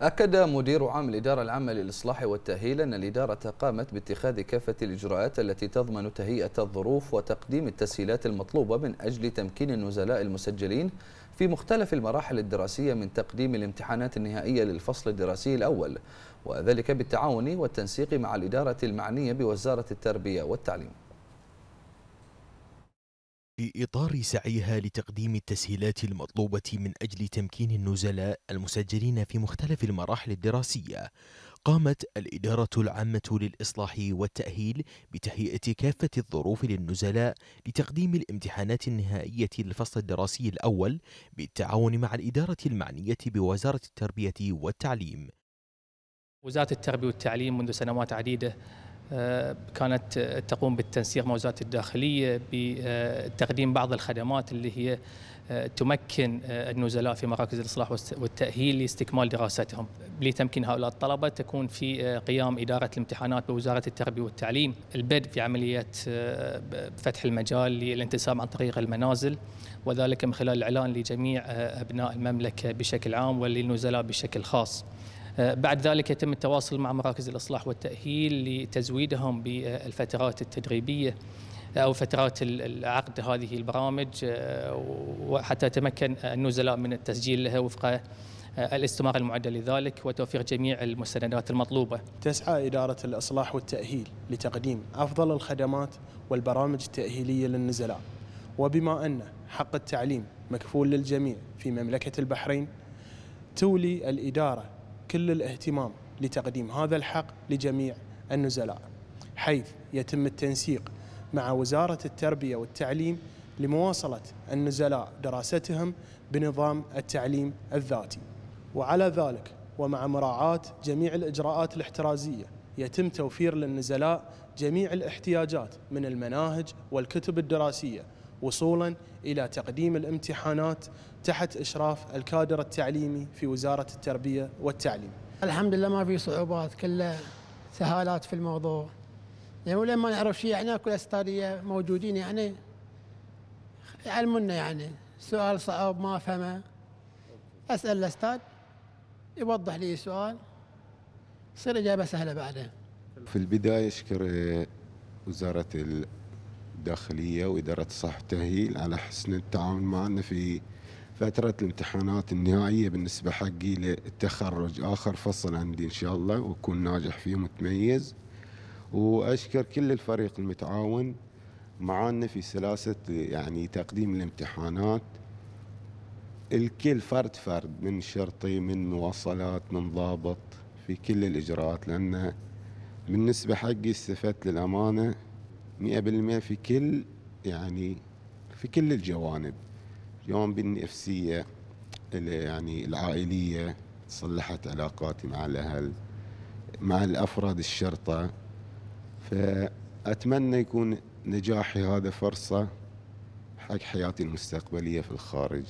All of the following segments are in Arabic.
أكد مدير عام الإدارة العامة للإصلاح والتأهيل أن الإدارة قامت باتخاذ كافة الإجراءات التي تضمن تهيئة الظروف وتقديم التسهيلات المطلوبة من أجل تمكين النزلاء المسجلين في مختلف المراحل الدراسية من تقديم الامتحانات النهائية للفصل الدراسي الأول وذلك بالتعاون والتنسيق مع الإدارة المعنية بوزارة التربية والتعليم في إطار سعيها لتقديم التسهيلات المطلوبة من أجل تمكين النزلاء المسجلين في مختلف المراحل الدراسية، قامت الإدارة العامة للإصلاح والتأهيل بتهيئة كافة الظروف للنزلاء لتقديم الامتحانات النهائية للفصل الدراسي الأول بالتعاون مع الإدارة المعنية بوزارة التربية والتعليم. وزارة التربية والتعليم منذ سنوات عديدة آه، كانت تقوم بالتنسيق مع وزاره الداخليه بتقديم بعض الخدمات اللي هي آه، تمكن آه، النزلاء في مراكز الاصلاح والتاهيل لاستكمال دراستهم لتمكين هؤلاء الطلبه تكون في قيام اداره الامتحانات بوزاره التربيه والتعليم البدء في عمليه فتح المجال للانتساب عن طريق المنازل وذلك من خلال الاعلان لجميع ابناء المملكه بشكل عام وللنزلاء بشكل خاص آه، بعد ذلك يتم التواصل مع مراكز الإصلاح والتأهيل لتزويدهم بالفترات التدريبية أو فترات العقد هذه البرامج آه، وحتى تمكن النزلاء من التسجيل لها وفق آه، الاستمارة المعدل لذلك وتوفير جميع المستندات المطلوبة تسعى إدارة الإصلاح والتأهيل لتقديم أفضل الخدمات والبرامج التأهيلية للنزلاء وبما أن حق التعليم مكفول للجميع في مملكة البحرين تولي الإدارة كل الاهتمام لتقديم هذا الحق لجميع النزلاء حيث يتم التنسيق مع وزارة التربية والتعليم لمواصلة النزلاء دراستهم بنظام التعليم الذاتي وعلى ذلك ومع مراعاة جميع الإجراءات الاحترازية يتم توفير للنزلاء جميع الاحتياجات من المناهج والكتب الدراسية وصولا إلى تقديم الامتحانات تحت إشراف الكادر التعليمي في وزارة التربية والتعليم الحمد لله ما في صعوبات كلها سهالات في الموضوع يعني ولما ما نعرف شيء احنا كل استاذيه موجودين يعني يعلمونا يعني سؤال صعب ما فهمه اسال الاستاذ يوضح لي سؤال تصير اجابه سهله بعدين في البدايه اشكر وزاره الداخلية وإدارة الصحة والتأهيل على حسن التعاون معنا في فترة الامتحانات النهائية بالنسبة حقي للتخرج آخر فصل عندي إن شاء الله وأكون ناجح فيه ومتميز وأشكر كل الفريق المتعاون معانا في سلاسة يعني تقديم الامتحانات الكل فرد فرد من شرطي من مواصلات من ضابط في كل الإجراءات لأن بالنسبة حقي استفدت للأمانة 100% في كل يعني في كل الجوانب جوانب النفسية يعني العائلية صلحت علاقاتي مع الأهل مع الأفراد الشرطة فأتمنى يكون نجاحي هذا فرصة حق حياتي المستقبلية في الخارج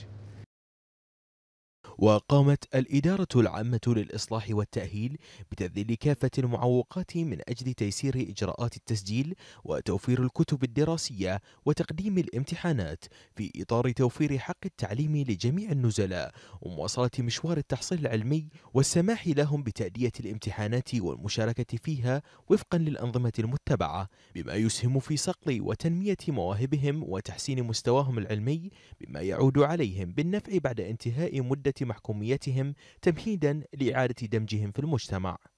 وقامت الإدارة العامة للإصلاح والتأهيل بتذليل كافة المعوقات من أجل تيسير إجراءات التسجيل وتوفير الكتب الدراسية وتقديم الامتحانات في إطار توفير حق التعليم لجميع النزلاء ومواصلة مشوار التحصيل العلمي والسماح لهم بتأدية الامتحانات والمشاركة فيها وفقا للأنظمة المتبعة بما يسهم في صقل وتنمية مواهبهم وتحسين مستواهم العلمي بما يعود عليهم بالنفع بعد انتهاء مدة محكوميتهم تمهيدا لإعادة دمجهم في المجتمع